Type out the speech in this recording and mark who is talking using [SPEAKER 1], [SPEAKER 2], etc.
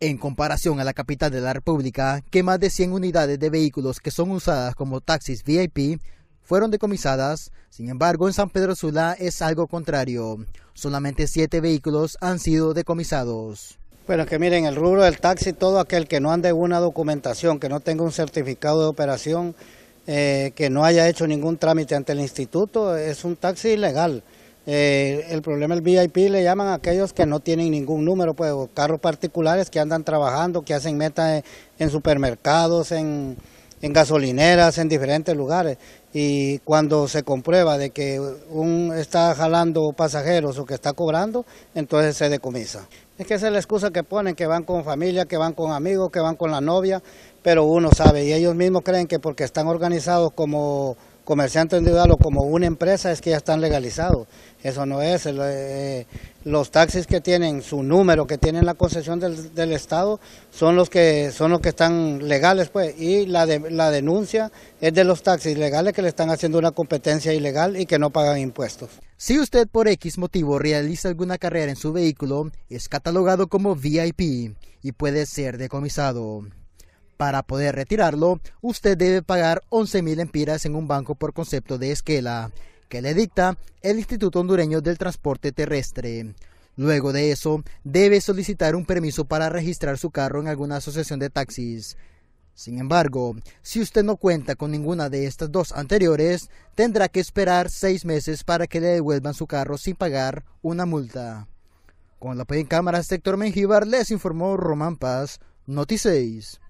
[SPEAKER 1] en comparación a la capital de la República, que más de 100 unidades de vehículos que son usadas como taxis VIP fueron decomisadas. Sin embargo, en San Pedro Sula es algo contrario. Solamente 7 vehículos han sido decomisados. Bueno, que miren, el rubro del taxi, todo aquel que no ande una documentación,
[SPEAKER 2] que no tenga un certificado de operación, eh, que no haya hecho ningún trámite ante el instituto, es un taxi ilegal. Eh, el problema del VIP le llaman a aquellos que no tienen ningún número, pues, carros particulares que andan trabajando, que hacen meta en, supermercados, en, en, gasolineras, en diferentes lugares. Y cuando se comprueba de que un está jalando pasajeros o que está cobrando, entonces se decomisa. Es que esa es la excusa que ponen, que van con familia, que van con amigos, que van con la novia, pero uno sabe, y ellos mismos creen que porque están organizados como comerciante en o como una empresa es que ya están legalizados. Eso no es. Eh, los taxis que tienen su número, que tienen la concesión del, Estado, son los que son los que están legales, pues. Y la, la denuncia es de los taxis legales que le están haciendo una competencia ilegal
[SPEAKER 1] y que no pagan impuestos. Si usted por X motivo realiza alguna carrera en su vehículo, es catalogado como VIP y puede ser decomisado. Para poder retirarlo, usted debe pagar 11.000 empiras en un banco por concepto de esquela, que le dicta el Instituto Hondureño del Transporte Terrestre. Luego de eso, debe solicitar un permiso para registrar su carro en alguna asociación de taxis. Sin embargo, si usted no cuenta con ninguna de estas dos anteriores, tendrá que esperar seis meses para que le devuelvan su carro sin pagar una multa. Con la apoyo en
[SPEAKER 3] cámara, sector Héctor Mengíbar, les informó Román Paz, Noticéis.